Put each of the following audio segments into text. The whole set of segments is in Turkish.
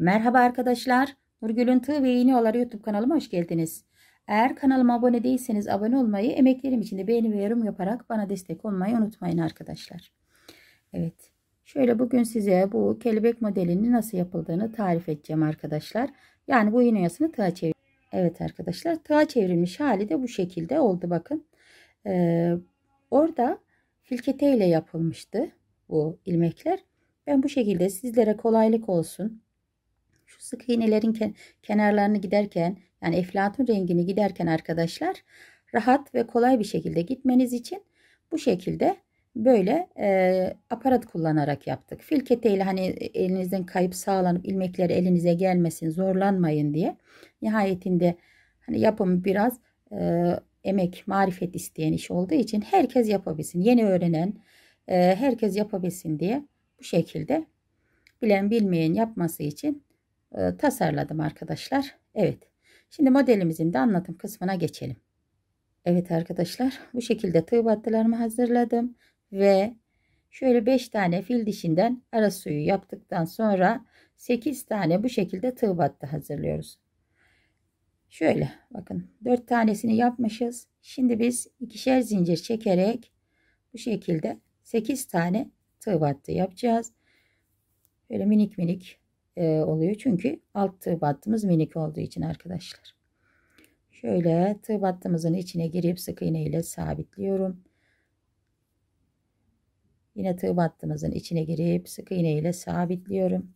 Merhaba arkadaşlar. Nurgül'ün Tığ ve İğneolar YouTube kanalıma hoş geldiniz. Eğer kanalıma abone değilseniz abone olmayı, emeklerim için de beğeni ve yorum yaparak bana destek olmayı unutmayın arkadaşlar. Evet. Şöyle bugün size bu kelebek modelinin nasıl yapıldığını tarif edeceğim arkadaşlar. Yani bu iğne yasını tığa çevir. Evet arkadaşlar tığa çevrilmiş hali de bu şekilde oldu bakın. Ee, orada filkete ile yapılmıştı bu ilmekler. Ben bu şekilde sizlere kolaylık olsun sık iğnelerin kenarlarını giderken yani eflatun rengini giderken arkadaşlar rahat ve kolay bir şekilde gitmeniz için bu şekilde böyle e, aparat kullanarak yaptık. Filketeyle hani e, elinizden kayıp sağlanıp ilmekler elinize gelmesin zorlanmayın diye. Nihayetinde hani yapımı biraz e, emek marifet isteyen iş olduğu için herkes yapabilsin. Yeni öğrenen e, herkes yapabilsin diye bu şekilde bilen bilmeyen yapması için e, tasarladım arkadaşlar. Evet. Şimdi modelimizin de anlatım kısmına geçelim. Evet arkadaşlar bu şekilde tığ battılarımı hazırladım. Ve şöyle 5 tane fil dişinden ara suyu yaptıktan sonra 8 tane bu şekilde tığ battı hazırlıyoruz. Şöyle bakın 4 tanesini yapmışız. Şimdi biz ikişer zincir çekerek bu şekilde 8 tane tığ battı yapacağız. Böyle minik minik e, oluyor. Çünkü alt tığ battımız minik olduğu için arkadaşlar. Şöyle tığ battımızın içine girip sık iğne ile sabitliyorum. Yine tığ battımızın içine girip sık iğne ile sabitliyorum.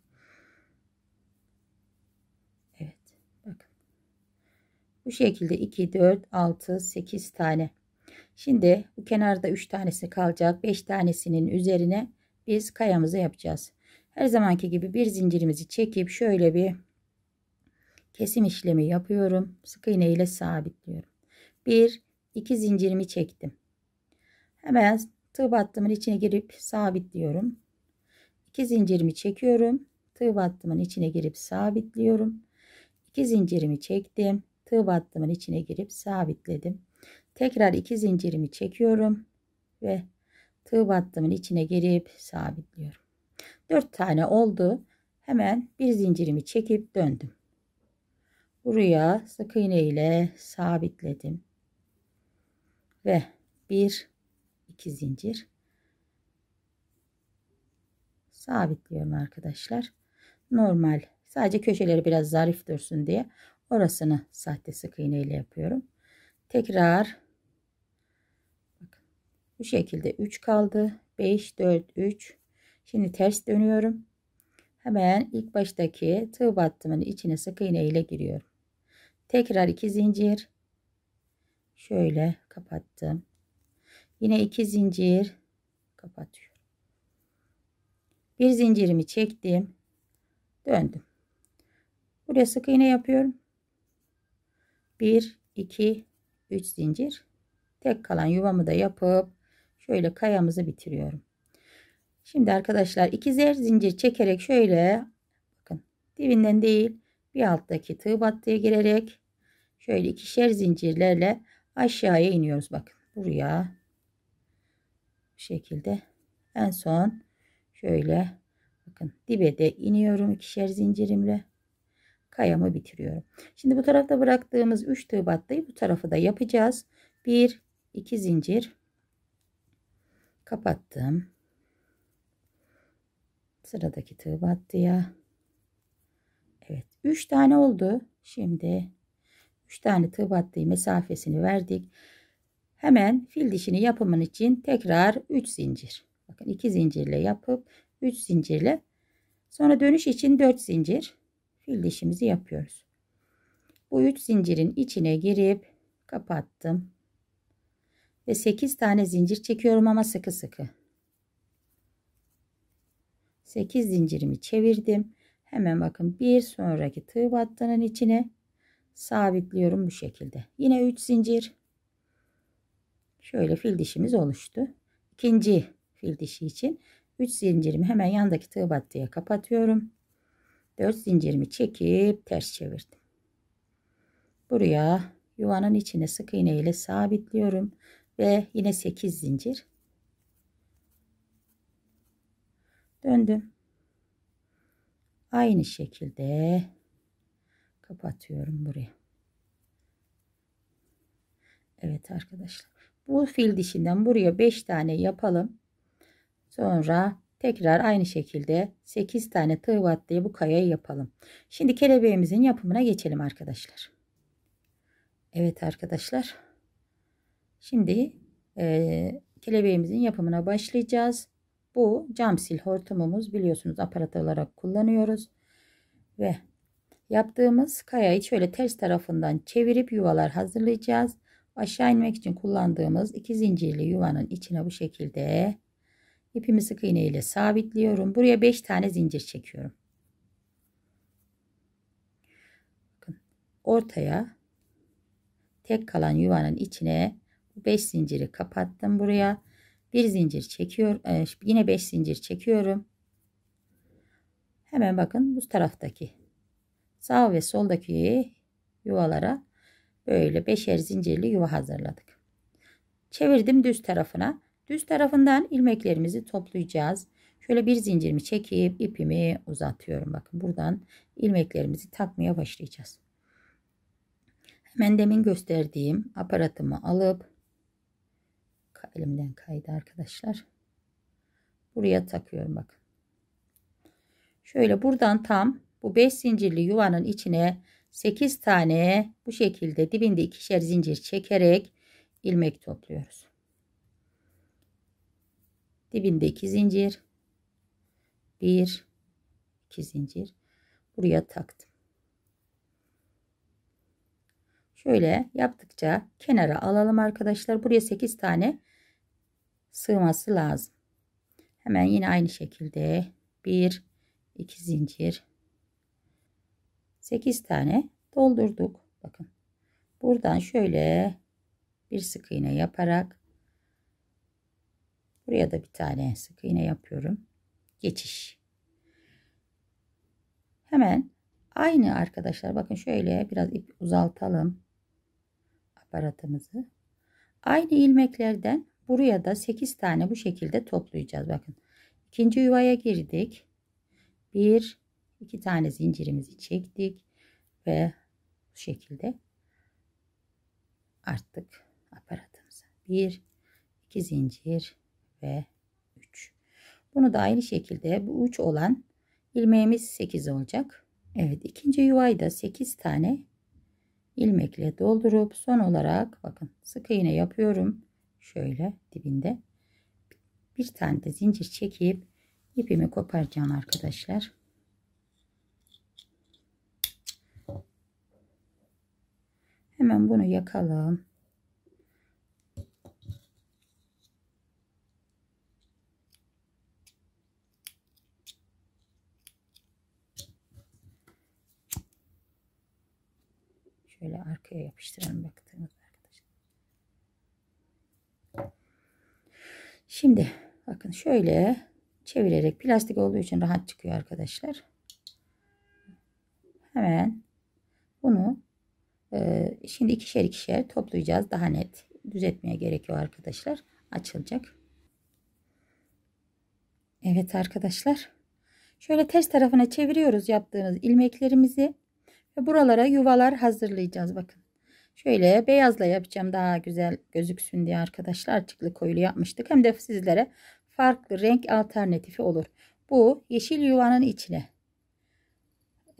Evet bakın. Bu şekilde 2, 4, 6, 8 tane. Şimdi bu kenarda 3 tanesi kalacak. 5 tanesinin üzerine biz kayamızı yapacağız. Her zamanki gibi bir zincirimizi çekip şöyle bir kesim işlemi yapıyorum. Sık iğne ile sabitliyorum. Bir iki zincirimi çektim. Hemen tığ battımın içine girip sabitliyorum. 2 zincirimi çekiyorum. Tığ battımın içine girip sabitliyorum. 2 zincirimi çektim. Tığ battımın içine girip sabitledim. Tekrar iki zincirimi çekiyorum ve tığ battımın içine girip sabitliyorum. 4 tane oldu. Hemen bir zincirimi çekip döndüm. Buraya sık iğne ile sabitledim. Ve 1 2 zincir sabitliyorum arkadaşlar. Normal sadece köşeleri biraz zarif dursun diye orasını sahte sık iğne ile yapıyorum. Tekrar bu şekilde 3 kaldı. 5 4 3 Şimdi ters dönüyorum. Hemen ilk baştaki tığ battımın içine sık iğne ile giriyorum. Tekrar iki zincir. Şöyle kapattım. Yine iki zincir kapatıyorum. Bir zincirimi çektim. Döndüm. Buraya sık iğne yapıyorum. 1 2 3 zincir. Tek kalan yuvamı da yapıp şöyle kayamızı bitiriyorum. Şimdi arkadaşlar iki zer zincir çekerek şöyle bakın dibinden değil bir alttaki tığ battıya girerek şöyle ikişer zincirlerle aşağıya iniyoruz. Bakın buraya bu şekilde en son şöyle bakın dibe de iniyorum ikişer zincirimle kayamı bitiriyorum. Şimdi bu tarafta bıraktığımız 3 tığ battıyı bu tarafı da yapacağız. 1 2 zincir kapattım. Sıradaki tığ battıya. Evet 3 tane oldu. Şimdi 3 tane tığ battığı mesafesini verdik. Hemen fil dişini yapımın için tekrar 3 zincir. Bakın 2 zincirle yapıp 3 zincirle sonra dönüş için 4 zincir fil dişimizi yapıyoruz. Bu 3 zincirin içine girip kapattım. Ve 8 tane zincir çekiyorum ama sıkı sıkı. 8 zincirimi çevirdim. Hemen bakın bir sonraki tığ battının içine sabitliyorum bu şekilde. Yine 3 zincir. Şöyle fil dişimiz oluştu. İkinci fil dişi için 3 zincirimi hemen yandaki tığ battıya kapatıyorum. 4 zincirimi çekip ters çevirdim. Buraya yuvanın içine sık iğne ile sabitliyorum ve yine 8 zincir döndüm aynı şekilde kapatıyorum buraya Evet arkadaşlar bu fil dişinden buraya 5 tane yapalım sonra tekrar aynı şekilde 8 tane tığ atlayı bu kayayı yapalım şimdi kelebeğimizin yapımına geçelim arkadaşlar Evet arkadaşlar şimdi e, kelebeğimizin yapımına başlayacağız bu cam sil hortumumuz biliyorsunuz aparat olarak kullanıyoruz. Ve yaptığımız kayayı şöyle ters tarafından çevirip yuvalar hazırlayacağız. Aşağı inmek için kullandığımız iki zincirli yuvanın içine bu şekilde ipimi sık iğne ile sabitliyorum. Buraya 5 tane zincir çekiyorum. Bakın ortaya tek kalan yuvanın içine 5 zinciri kapattım buraya bir zincir çekiyor e, yine 5 zincir çekiyorum hemen bakın bu taraftaki sağ ve soldaki yuvalara böyle beşer zincirli yuva hazırladık çevirdim düz tarafına düz tarafından ilmeklerimizi toplayacağız şöyle bir zincirimi çekip ipimi uzatıyorum bakın buradan ilmeklerimizi takmaya başlayacağız hemen demin gösterdiğim aparatımı alıp elimden kaydı arkadaşlar. Buraya takıyorum bakın. Şöyle buradan tam bu 5 zincirli yuvanın içine 8 tane bu şekilde dibinde ikişer zincir çekerek ilmek topluyoruz. Dibinde 2 zincir. 1 2 zincir. Buraya taktım. Şöyle yaptıkça kenara alalım arkadaşlar. Buraya 8 tane sığması lazım. Hemen yine aynı şekilde 1 2 zincir 8 tane doldurduk. Bakın. Buradan şöyle bir sık iğne yaparak buraya da bir tane sık iğne yapıyorum. Geçiş. Hemen aynı arkadaşlar bakın şöyle biraz ip uzaltalım aparatımızı. Aynı ilmeklerden Buraya da 8 tane bu şekilde toplayacağız. Bakın. ikinci yuvaya girdik. 1 2 tane zincirimizi çektik ve bu şekilde arttık aparatımızı 1 2 zincir ve 3. Bunu da aynı şekilde bu 3 olan ilmeğimiz 8 olacak. Evet ikinci yuvayı da 8 tane ilmekle doldurup son olarak bakın sık iğne yapıyorum. Şöyle dibinde. Bir tane de zincir çekip ipimi koparacağım arkadaşlar. Hemen bunu yakalım. Şöyle arkaya yapıştıralım baktığımızda. Şimdi bakın şöyle çevirerek plastik olduğu için rahat çıkıyor arkadaşlar. Hemen bunu e, şimdi ikişer ikişer toplayacağız. Daha net düzeltmeye gerekiyor arkadaşlar. Açılacak. Evet arkadaşlar. Şöyle ters tarafına çeviriyoruz yaptığımız ilmeklerimizi. Ve buralara yuvalar hazırlayacağız bakın. Şöyle beyazla yapacağım daha güzel gözüksün diye arkadaşlar açıklı koyulu yapmıştık. Hem de sizlere farklı renk alternatifi olur. Bu yeşil yuvanın içine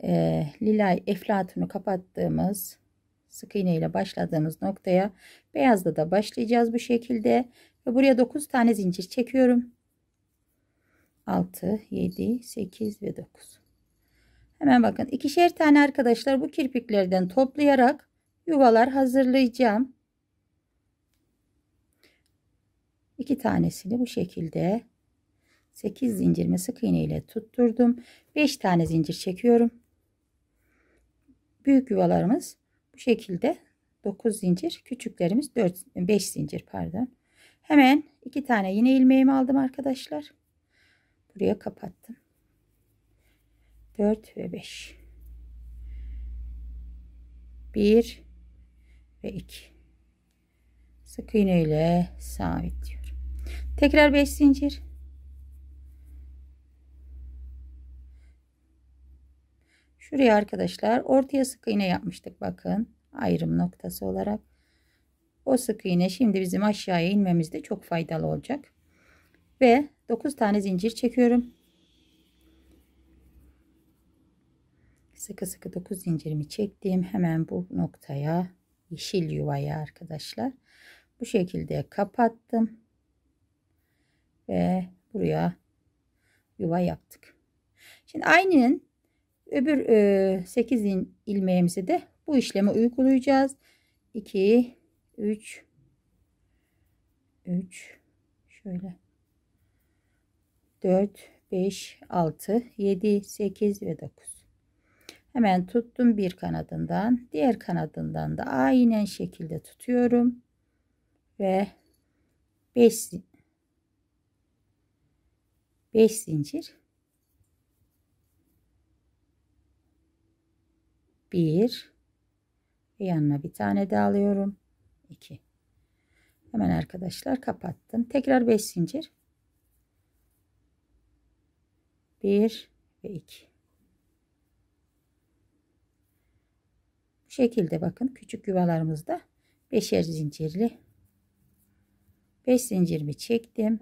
e, lilay eflatunu kapattığımız sık iğne ile başladığımız noktaya beyazla da başlayacağız bu şekilde. Ve buraya 9 tane zincir çekiyorum. 6, 7, 8 ve 9. Hemen bakın ikişer tane arkadaşlar bu kirpiklerden toplayarak yuvalar hazırlayacağım. İki tanesini bu şekilde 8 zincirimi sık iğne ile tutturdum. 5 tane zincir çekiyorum. Büyük yuvalarımız bu şekilde 9 zincir, küçüklerimiz 4 5 zincir pardon. Hemen iki tane yine ilmeğimi aldım arkadaşlar. Buraya kapattım. 4 ve 5. 1 ve 2 sık iğne ile sabitliyorum tekrar 5 zincir şuraya arkadaşlar ortaya sık iğne yapmıştık bakın ayrım noktası olarak o sık iğne şimdi bizim aşağıya inmemizde çok faydalı olacak ve 9 tane zincir çekiyorum sıkı sıkı 9 zincirimi çektim hemen bu noktaya yeşil yuvaya arkadaşlar. Bu şekilde kapattım. Ve buraya yuva yaptık. Şimdi aynının öbür e, 8 ilmeğimizi de bu işlemi uygulayacağız. 2 3 3 şöyle 4 5 6 7 8 ve 9 Hemen tuttum bir kanadından. Diğer kanadından da aynen şekilde tutuyorum. Ve 5 5 zincir 1 yanına bir tane de alıyorum 2 hemen arkadaşlar kapattım tekrar 5 zincir 1 ve 2 şekilde bakın küçük yuvalarımızda beşer zincirli 5 zincirimi çektim.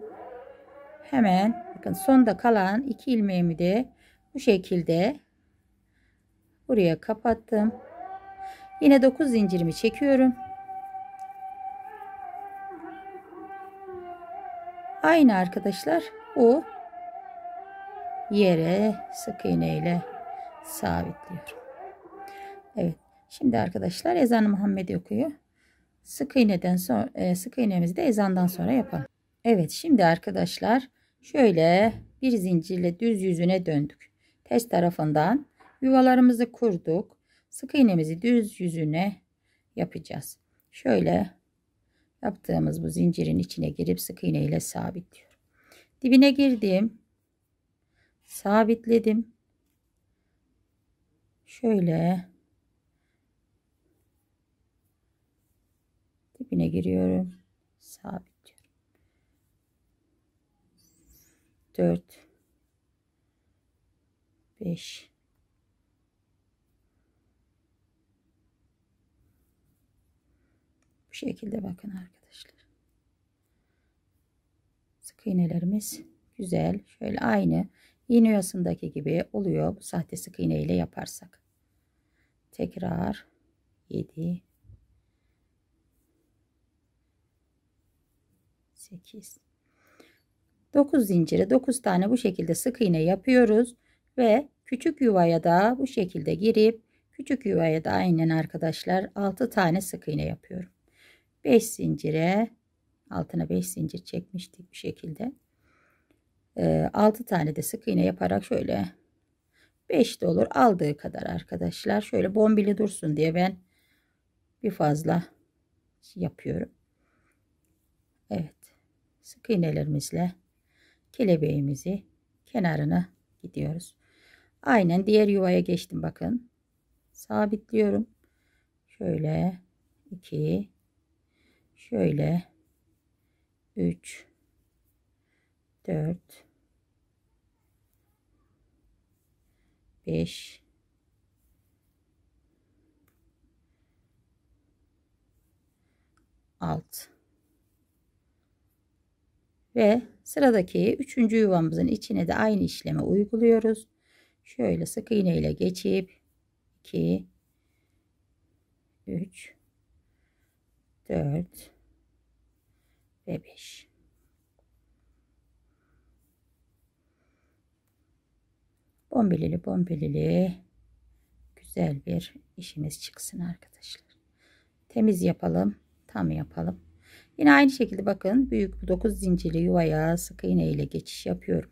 Hemen bakın sonda kalan iki ilmeğimi de bu şekilde buraya kapattım. Yine 9 zincirimi çekiyorum. Aynı arkadaşlar bu yere sık iğneyle ile sabitliyorum. Şimdi arkadaşlar ezanı Muhammed'i okuyor. Sık iğneden sonra e, sık iğnemizi de ezandan sonra yapalım. Evet şimdi arkadaşlar şöyle bir zincirle düz yüzüne döndük. Ters tarafından yuvalarımızı kurduk. Sık iğnemizi düz yüzüne yapacağız. Şöyle yaptığımız bu zincirin içine girip sık iğne ile sabitliyorum. Dibine girdim. Sabitledim. Şöyle ipine giriyorum. Sabitliyorum. 4 5 Bu şekilde bakın arkadaşlar. Sık iğnelerimiz güzel. Şöyle aynı iğne yasındaki gibi oluyor. Bu sahte sık iğne ile yaparsak. Tekrar 7 8 9 zincire 9 tane bu şekilde sık iğne yapıyoruz ve küçük yuvaya da bu şekilde girip küçük yuvaya da aynen arkadaşlar 6 tane sık iğne yapıyorum 5 zincire altına 5 zincir çekmiştik bu şekilde 6 ee, tane de sık iğne yaparak şöyle 5 de olur aldığı kadar arkadaşlar şöyle bombili dursun diye ben bir fazla yapıyorum Evet sık iğnelerimizle kelebeğimizi kenarına gidiyoruz. Aynen diğer yuvaya geçtim bakın. Sabitliyorum. Şöyle 2 şöyle 3 4 5 6 ve sıradaki üçüncü yuvamızın içine de aynı işlemi uyguluyoruz. Şöyle sık iğne ile geçip 2 3 4 ve 5 bombelili bombelili güzel bir işimiz çıksın arkadaşlar. Temiz yapalım, tam yapalım. Yine aynı şekilde bakın büyük 9 zincirli yuvaya sık iğne ile geçiş yapıyorum.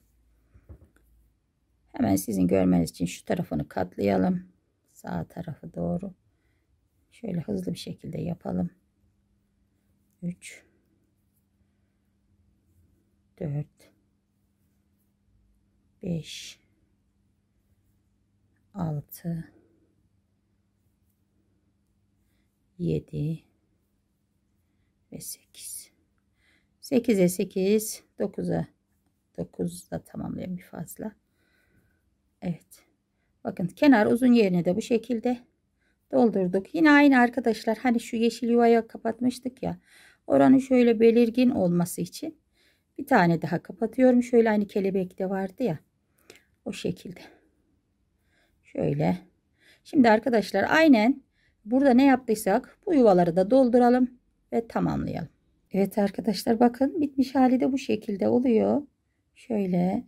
Hemen sizin görmeniz için şu tarafını katlayalım. Sağ tarafı doğru. Şöyle hızlı bir şekilde yapalım. 3 4 5 6 7 ve 8. 8'e 8, 9'a 9 da tamamlayalım bir fazla. Evet. Bakın kenar uzun yerine de bu şekilde doldurduk. Yine aynı arkadaşlar hani şu yeşil yuvayı kapatmıştık ya. Oranın şöyle belirgin olması için bir tane daha kapatıyorum. Şöyle aynı kelebek de vardı ya. O şekilde. Şöyle. Şimdi arkadaşlar aynen burada ne yaptıysak bu yuvaları da dolduralım ve tamamlayalım. Evet arkadaşlar bakın bitmiş hali de bu şekilde oluyor. Şöyle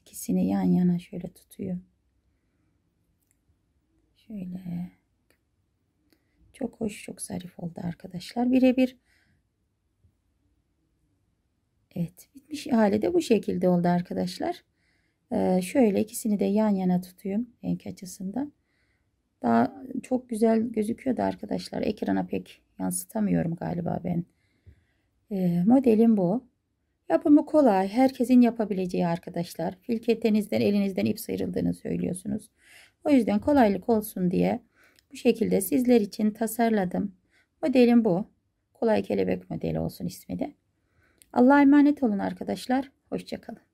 ikisini yan yana şöyle tutuyor. Şöyle. Çok hoş çok zarif oldu arkadaşlar. Birebir Evet bitmiş hali de bu şekilde oldu arkadaşlar. Ee, şöyle ikisini de yan yana tutuyorum renk açısından. Daha çok güzel gözüküyor da arkadaşlar. Ekrana pek yansıtamıyorum galiba ben. E, modelim bu. Yapımı kolay. Herkesin yapabileceği arkadaşlar. Filketenizden elinizden ip sıyrıldığını söylüyorsunuz. O yüzden kolaylık olsun diye bu şekilde sizler için tasarladım. Modelim bu. Kolay kelebek modeli olsun ismi de. Allah'a emanet olun arkadaşlar. Hoşçakalın.